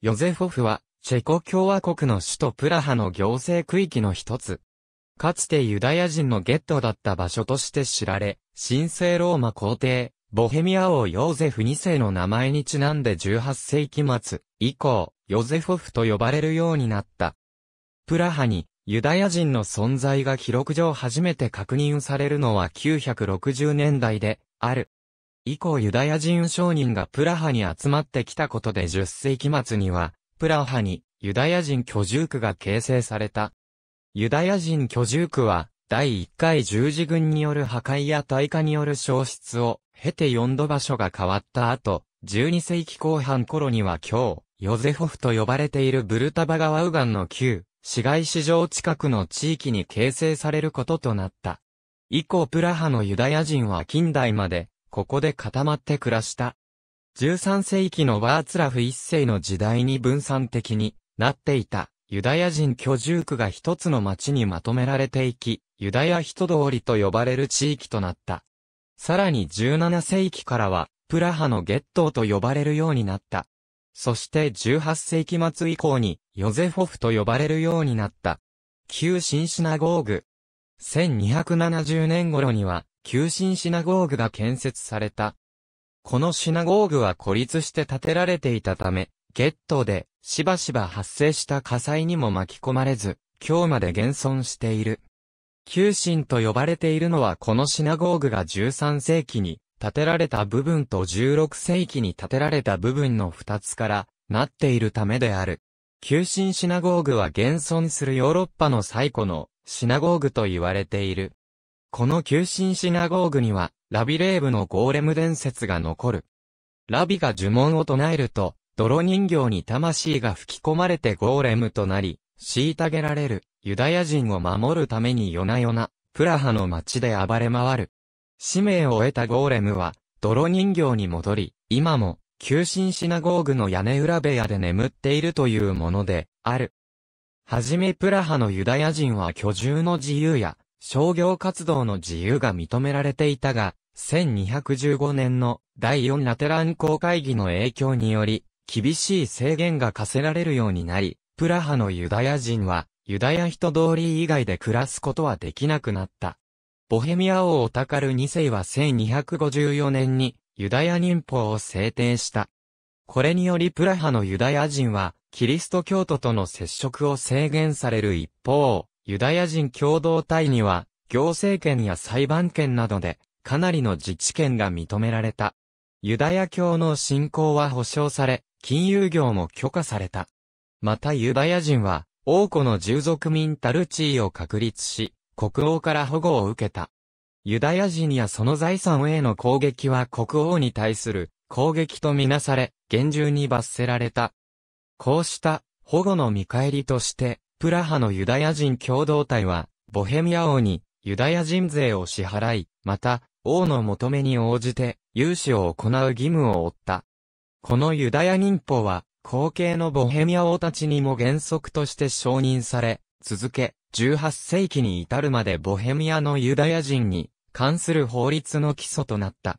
ヨゼフォフは、チェコ共和国の首都プラハの行政区域の一つ。かつてユダヤ人のゲットだった場所として知られ、神聖ローマ皇帝、ボヘミア王ヨーゼフ2世の名前にちなんで18世紀末以降、ヨゼフォフと呼ばれるようになった。プラハにユダヤ人の存在が記録上初めて確認されるのは960年代である。以降ユダヤ人商人がプラハに集まってきたことで10世紀末には、プラハにユダヤ人居住区が形成された。ユダヤ人居住区は、第1回十字軍による破壊や大火による消失を経て4度場所が変わった後、12世紀後半頃には今日、ヨゼホフと呼ばれているブルタバ川右岸の旧、市街市場近くの地域に形成されることとなった。以降プラハのユダヤ人は近代までここで固まって暮らした。13世紀のバーツラフ一世の時代に分散的になっていたユダヤ人居住区が一つの町にまとめられていき、ユダヤ人通りと呼ばれる地域となった。さらに17世紀からは、プラハのゲットーと呼ばれるようになった。そして18世紀末以降に、ヨゼフォフと呼ばれるようになった。旧新シナゴーグ。1270年頃には、旧神シナゴーグが建設された。このシナゴーグは孤立して建てられていたため、ゲットでしばしば発生した火災にも巻き込まれず、今日まで現存している。旧神と呼ばれているのはこのシナゴーグが13世紀に建てられた部分と16世紀に建てられた部分の2つからなっているためである。旧神シナゴーグは現存するヨーロッパの最古のシナゴーグと言われている。この旧神シナゴーグには、ラビレーブのゴーレム伝説が残る。ラビが呪文を唱えると、泥人形に魂が吹き込まれてゴーレムとなり、虐げられる、ユダヤ人を守るために夜な夜な、プラハの街で暴れ回る。使命を得たゴーレムは、泥人形に戻り、今も、旧神シナゴーグの屋根裏部屋で眠っているというもので、ある。はじめプラハのユダヤ人は居住の自由や、商業活動の自由が認められていたが、1215年の第4ラテラン公会議の影響により、厳しい制限が課せられるようになり、プラハのユダヤ人は、ユダヤ人通り以外で暮らすことはできなくなった。ボヘミア王オタカル2世は1254年にユダヤ人法を制定した。これによりプラハのユダヤ人はキリスト教徒との接触を制限される一方、ユダヤ人共同体には、行政権や裁判権などで、かなりの自治権が認められた。ユダヤ教の信仰は保障され、金融業も許可された。またユダヤ人は、王子の従属民たる地位を確立し、国王から保護を受けた。ユダヤ人やその財産への攻撃は国王に対する攻撃とみなされ、厳重に罰せられた。こうした保護の見返りとして、プラハのユダヤ人共同体は、ボヘミア王にユダヤ人税を支払い、また、王の求めに応じて、融資を行う義務を負った。このユダヤ民法は、後継のボヘミア王たちにも原則として承認され、続け、18世紀に至るまでボヘミアのユダヤ人に関する法律の基礎となった。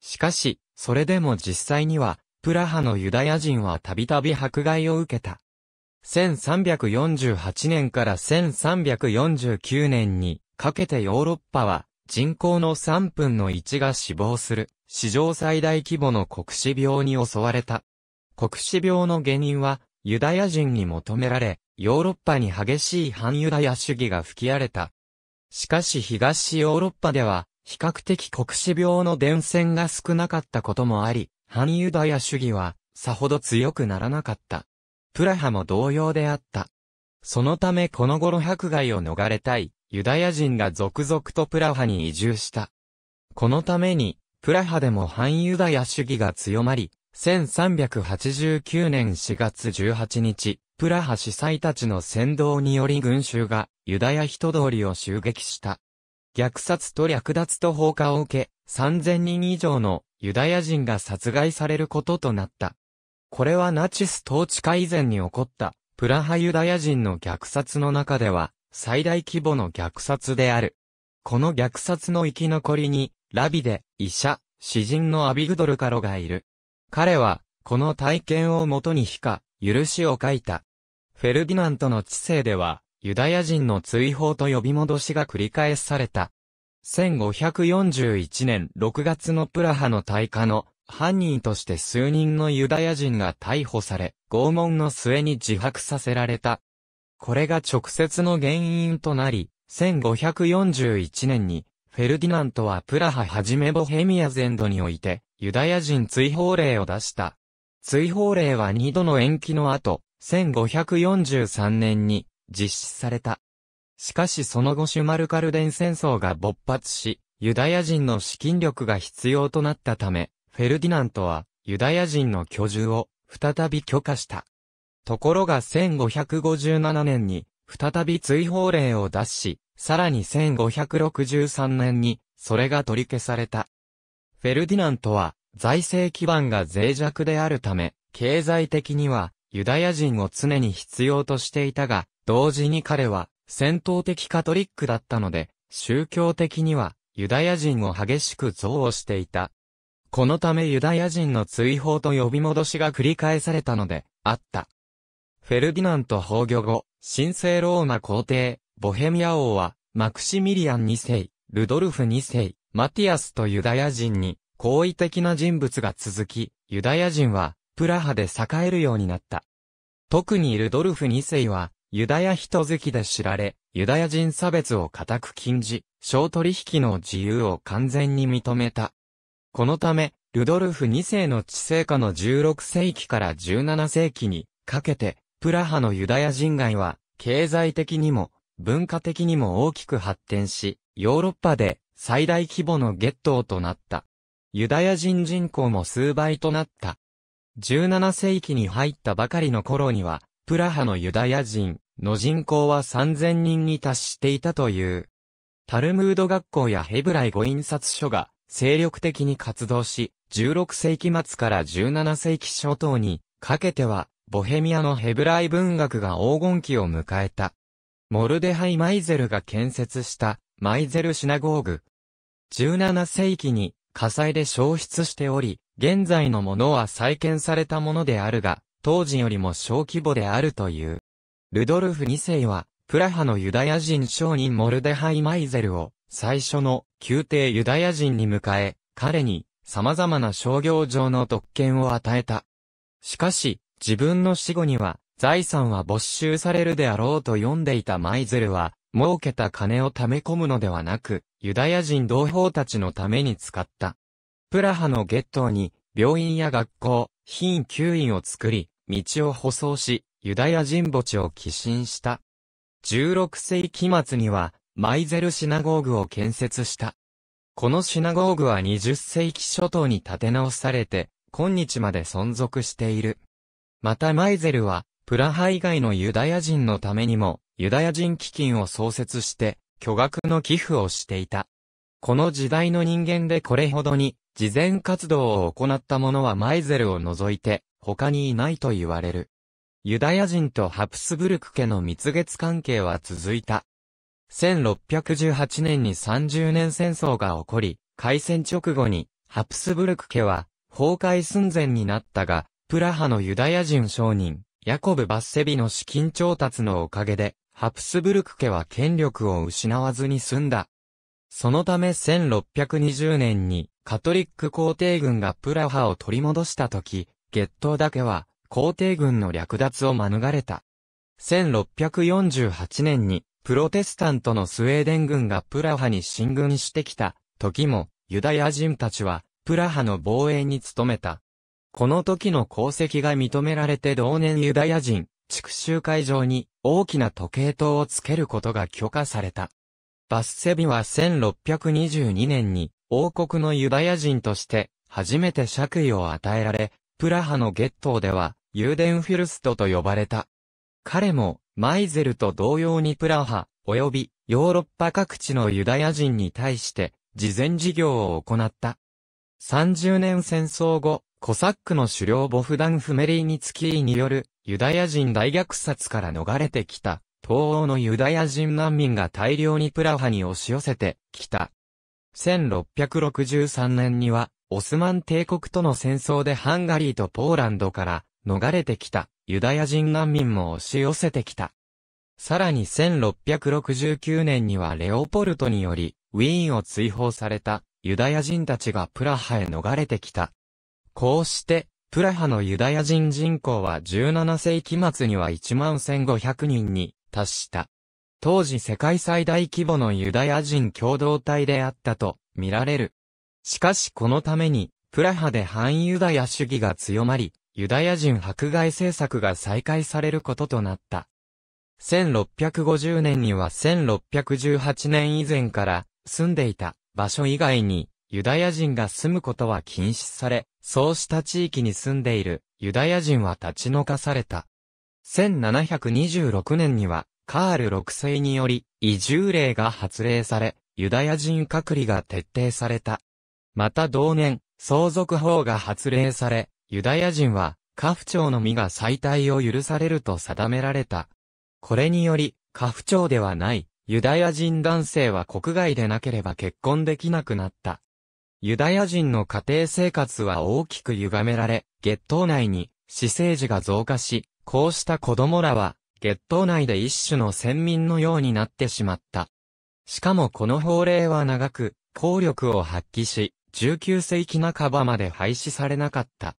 しかし、それでも実際には、プラハのユダヤ人はたびたび迫害を受けた。1348年から1349年にかけてヨーロッパは人口の3分の1が死亡する史上最大規模の国死病に襲われた。国死病の原因はユダヤ人に求められヨーロッパに激しい反ユダヤ主義が吹き荒れた。しかし東ヨーロッパでは比較的国死病の伝染が少なかったこともあり、反ユダヤ主義はさほど強くならなかった。プラハも同様であった。そのためこの頃迫害を逃れたい、ユダヤ人が続々とプラハに移住した。このために、プラハでも反ユダヤ主義が強まり、1389年4月18日、プラハ司祭たちの先導により群衆がユダヤ人通りを襲撃した。虐殺と略奪と放火を受け、3000人以上のユダヤ人が殺害されることとなった。これはナチス統治下以前に起こった、プラハユダヤ人の虐殺の中では、最大規模の虐殺である。この虐殺の生き残りに、ラビで、医者、詩人のアビグドルカロがいる。彼は、この体験をもとに非か、許しを書いた。フェルディナントの知性では、ユダヤ人の追放と呼び戻しが繰り返された。1541年6月のプラハの大火の犯人として数人のユダヤ人が逮捕され、拷問の末に自白させられた。これが直接の原因となり、1541年に、フェルディナントはプラハはじめボヘミア全土において、ユダヤ人追放令を出した。追放令は2度の延期の後、1543年に実施された。しかしその後シュマルカルデン戦争が勃発し、ユダヤ人の資金力が必要となったため、フェルディナントはユダヤ人の居住を再び許可した。ところが1557年に再び追放令を出し、さらに1563年にそれが取り消された。フェルディナントは財政基盤が脆弱であるため、経済的にはユダヤ人を常に必要としていたが、同時に彼は戦闘的カトリックだったので、宗教的にはユダヤ人を激しく憎悪していた。このためユダヤ人の追放と呼び戻しが繰り返されたので、あった。フェルディナント崩御後、神聖ローマ皇帝、ボヘミア王は、マクシミリアン2世、ルドルフ2世、マティアスとユダヤ人に、好意的な人物が続き、ユダヤ人は、プラハで栄えるようになった。特にルドルフ2世は、ユダヤ人好きで知られ、ユダヤ人差別を固く禁じ、商取引の自由を完全に認めた。このため、ルドルフ2世の治世下の16世紀から17世紀にかけて、プラハのユダヤ人街は、経済的にも、文化的にも大きく発展し、ヨーロッパで最大規模のゲットーとなった。ユダヤ人人口も数倍となった。17世紀に入ったばかりの頃には、プラハのユダヤ人の人口は3000人に達していたという。タルムード学校やヘブライ語印刷所が精力的に活動し、16世紀末から17世紀初頭にかけては、ボヘミアのヘブライ文学が黄金期を迎えた。モルデハイ・マイゼルが建設したマイゼルシナゴーグ。17世紀に火災で消失しており、現在のものは再建されたものであるが、当時よりも小規模であるという。ルドルフ2世は、プラハのユダヤ人商人モルデハイ・マイゼルを最初の宮廷ユダヤ人に迎え、彼に様々な商業上の特権を与えた。しかし、自分の死後には、財産は没収されるであろうと読んでいたマイゼルは、儲けた金を貯め込むのではなく、ユダヤ人同胞たちのために使った。プラハのゲットーに、病院や学校、貧給院を作り、道を舗装し、ユダヤ人墓地を寄進した。16世紀末には、マイゼルシナゴーグを建設した。このシナゴーグは20世紀初頭に建て直されて、今日まで存続している。またマイゼルは、プラハ以外のユダヤ人のためにも、ユダヤ人基金を創設して、巨額の寄付をしていた。この時代の人間でこれほどに、慈善活動を行った者はマイゼルを除いて、他にいないと言われる。ユダヤ人とハプスブルク家の蜜月関係は続いた。1618年に30年戦争が起こり、開戦直後に、ハプスブルク家は、崩壊寸前になったが、プラハのユダヤ人商人、ヤコブ・バッセビの資金調達のおかげで、ハプスブルク家は権力を失わずに済んだ。そのため1620年にカトリック皇帝軍がプラハを取り戻した時、月頭だけは皇帝軍の略奪を免れた。1648年にプロテスタントのスウェーデン軍がプラハに進軍してきた時も、ユダヤ人たちは、プラハの防衛に努めた。この時の功績が認められて同年ユダヤ人、地区集会場に大きな時計塔をつけることが許可された。バスセビは1622年に王国のユダヤ人として初めて爵位を与えられ、プラハのゲットーではユーデンフィルストと呼ばれた。彼もマイゼルと同様にプラハ、及びヨーロッパ各地のユダヤ人に対して、慈善事業を行った。30年戦争後、コサックの首領ボフダン・フメリーニツキーによるユダヤ人大虐殺から逃れてきた東欧のユダヤ人難民が大量にプラハに押し寄せてきた。1663年にはオスマン帝国との戦争でハンガリーとポーランドから逃れてきたユダヤ人難民も押し寄せてきた。さらに1669年にはレオポルトにより、ウィーンを追放されたユダヤ人たちがプラハへ逃れてきた。こうして、プラハのユダヤ人人口は17世紀末には1万1500人に達した。当時世界最大規模のユダヤ人共同体であったと見られる。しかしこのために、プラハで反ユダヤ主義が強まり、ユダヤ人迫害政策が再開されることとなった。1650年には1618年以前から住んでいた場所以外にユダヤ人が住むことは禁止され、そうした地域に住んでいるユダヤ人は立ち退かされた。1726年にはカール6世により移住令が発令され、ユダヤ人隔離が徹底された。また同年、相続法が発令され、ユダヤ人は、家父長の身が再退を許されると定められた。これにより、家父長ではない、ユダヤ人男性は国外でなければ結婚できなくなった。ユダヤ人の家庭生活は大きく歪められ、月頭内に、私生児が増加し、こうした子供らは、月頭内で一種の先民のようになってしまった。しかもこの法令は長く、効力を発揮し、19世紀半ばまで廃止されなかった。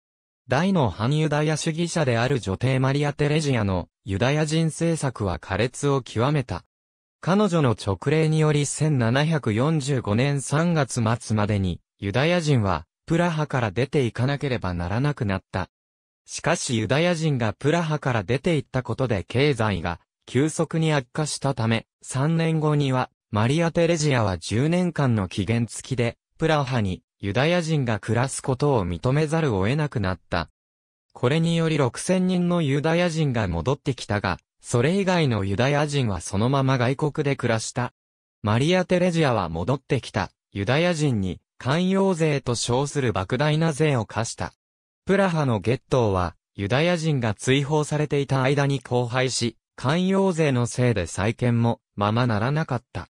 大の反ユダヤ主義者である女帝マリア・テレジアのユダヤ人政策は苛烈を極めた。彼女の直令により1745年3月末までにユダヤ人はプラハから出ていかなければならなくなった。しかしユダヤ人がプラハから出て行ったことで経済が急速に悪化したため、3年後にはマリア・テレジアは10年間の期限付きでプラハにユダヤ人が暮らすことを認めざるを得なくなった。これにより6000人のユダヤ人が戻ってきたが、それ以外のユダヤ人はそのまま外国で暮らした。マリア・テレジアは戻ってきた、ユダヤ人に、寛容税と称する莫大な税を課した。プラハのゲットーは、ユダヤ人が追放されていた間に荒廃し、寛容税のせいで再建も、ままならなかった。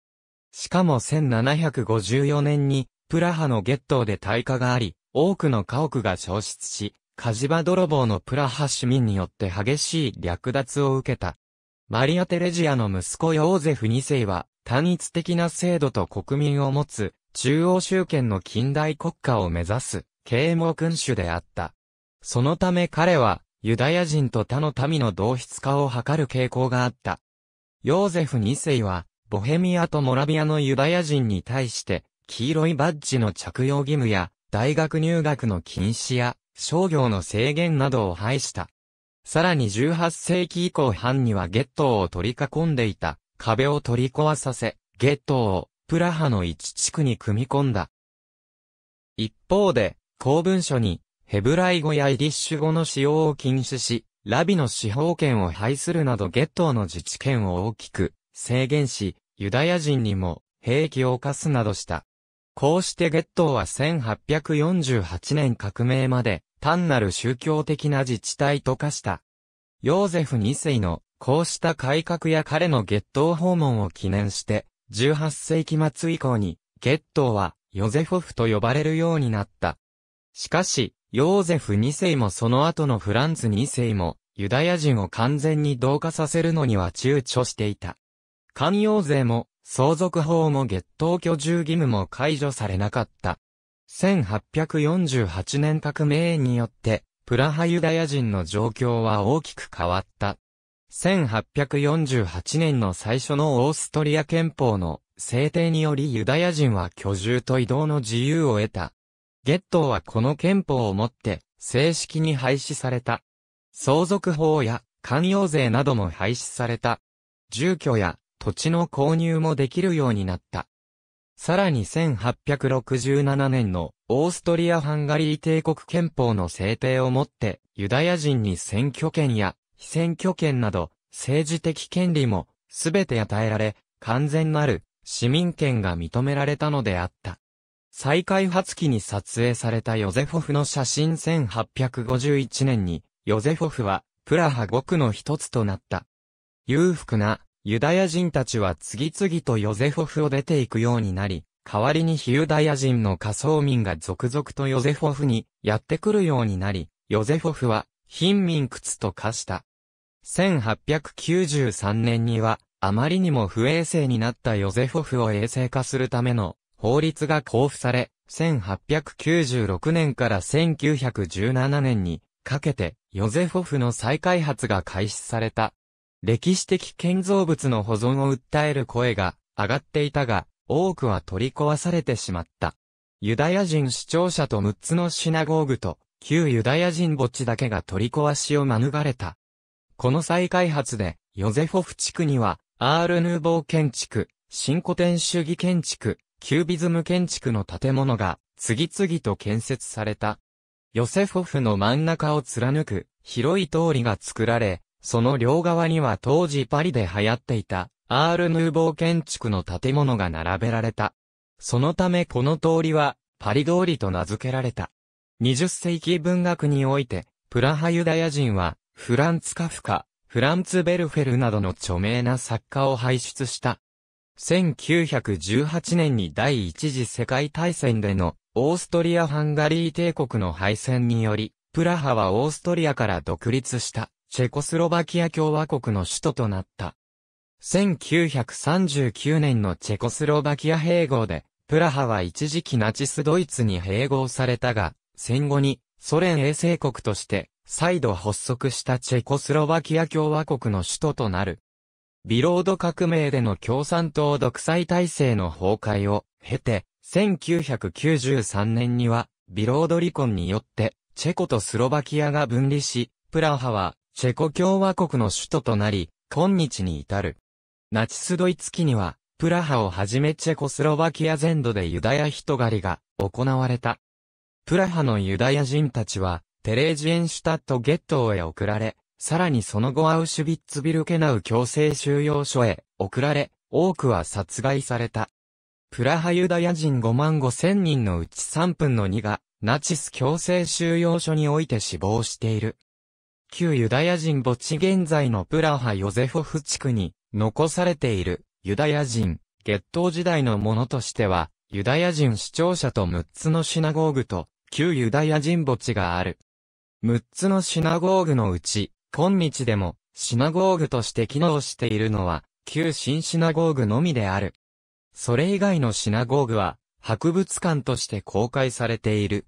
しかも1754年に、プラハのゲットーで大火があり、多くの家屋が消失し、火事場泥棒のプラハ市民によって激しい略奪を受けた。マリア・テレジアの息子ヨーゼフ2世は、単一的な制度と国民を持つ、中央集権の近代国家を目指す、啓蒙君主であった。そのため彼は、ユダヤ人と他の民の同質化を図る傾向があった。ヨーゼフ2世は、ボヘミアとモラビアのユダヤ人に対して、黄色いバッジの着用義務や、大学入学の禁止や、商業の制限などを排した。さらに18世紀以降半にはゲットを取り囲んでいた壁を取り壊させ、ゲットをプラハの一地区に組み込んだ。一方で、公文書にヘブライ語やイリッシュ語の使用を禁止し、ラビの司法権を廃するなどゲットの自治権を大きく制限し、ユダヤ人にも兵器を課すなどした。こうしてゲットーは1848年革命まで単なる宗教的な自治体と化した。ヨーゼフ2世のこうした改革や彼のゲットー訪問を記念して、18世紀末以降にゲットーはヨゼフフと呼ばれるようになった。しかし、ヨーゼフ2世もその後のフランツ2世もユダヤ人を完全に同化させるのには躊躇していた。関用税も相続法も月頭居住義務も解除されなかった。1848年革命によって、プラハユダヤ人の状況は大きく変わった。1848年の最初のオーストリア憲法の制定によりユダヤ人は居住と移動の自由を得た。ゲットーはこの憲法をもって正式に廃止された。相続法や関与税なども廃止された。住居や土地の購入もできるようになった。さらに1867年のオーストリア・ハンガリー帝国憲法の制定をもってユダヤ人に選挙権や非選挙権など政治的権利もすべて与えられ完全なる市民権が認められたのであった。再開発期に撮影されたヨゼフォフの写真1851年にヨゼフォフはプラハ5区の一つとなった。裕福なユダヤ人たちは次々とヨゼフォフを出ていくようになり、代わりに非ユダヤ人の仮想民が続々とヨゼフォフにやってくるようになり、ヨゼフォフは貧民屈と化した。1893年には、あまりにも不衛生になったヨゼフォフを衛生化するための法律が交付され、1896年から1917年にかけてヨゼフォフの再開発が開始された。歴史的建造物の保存を訴える声が上がっていたが、多くは取り壊されてしまった。ユダヤ人視聴者と6つのシナゴーグと、旧ユダヤ人墓地だけが取り壊しを免れた。この再開発で、ヨゼフォフ地区には、アール・ヌーボー建築、新古典主義建築、キュービズム建築の建物が、次々と建設された。ヨセフォフの真ん中を貫く、広い通りが作られ、その両側には当時パリで流行っていた、アール・ヌーボー建築の建物が並べられた。そのためこの通りは、パリ通りと名付けられた。20世紀文学において、プラハユダヤ人は、フランツ・カフカ、フランツ・ベルフェルなどの著名な作家を輩出した。1918年に第一次世界大戦でのオーストリア・ハンガリー帝国の敗戦により、プラハはオーストリアから独立した。チェコスロバキア共和国の首都となった。1939年のチェコスロバキア併合で、プラハは一時期ナチスドイツに併合されたが、戦後にソ連衛星国として再度発足したチェコスロバキア共和国の首都となる。ビロード革命での共産党独裁体制の崩壊を経て、1993年にはビロード離婚によってチェコとスロバキアが分離し、プラハはチェコ共和国の首都となり、今日に至る。ナチスドイツ期には、プラハをはじめチェコスロバキア全土でユダヤ人狩りが行われた。プラハのユダヤ人たちは、テレージエンシュタットゲットーへ送られ、さらにその後アウシュビッツビルケナウ強制収容所へ送られ、多くは殺害された。プラハユダヤ人5万5千人のうち3分の2が、ナチス強制収容所において死亡している。旧ユダヤ人墓地現在のプラハヨゼフォフ地区に残されているユダヤ人、月頭時代のものとしては、ユダヤ人視聴者と6つのシナゴーグと旧ユダヤ人墓地がある。6つのシナゴーグのうち、今日でもシナゴーグとして機能しているのは、旧新シナゴーグのみである。それ以外のシナゴーグは、博物館として公開されている。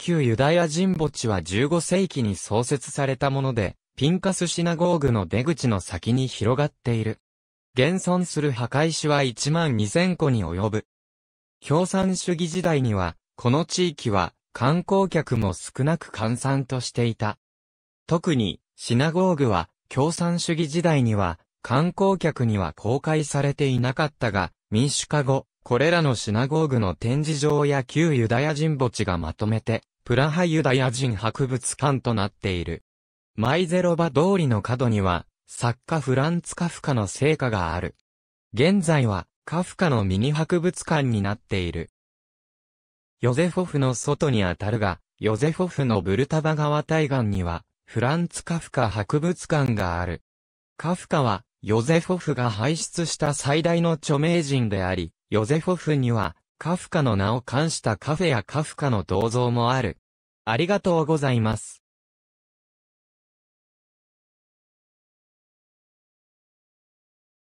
旧ユダヤ人墓地は15世紀に創設されたもので、ピンカスシナゴーグの出口の先に広がっている。現存する墓石は1万2000個に及ぶ。共産主義時代には、この地域は観光客も少なく閑散としていた。特に、シナゴーグは共産主義時代には観光客には公開されていなかったが、民主化後、これらのシナゴーグの展示場や旧ユダヤ人墓地がまとめて、プラハユダヤ人博物館となっている。マイゼロバ通りの角には、作家フランツ・カフカの聖火がある。現在は、カフカのミニ博物館になっている。ヨゼフォフの外にあたるが、ヨゼフォフのブルタバ川対岸には、フランツ・カフカ博物館がある。カフカは、ヨゼフォフが輩出した最大の著名人であり、ヨゼフォフには、カフカの名を冠したカフェやカフカの銅像もある。ありがとうございます。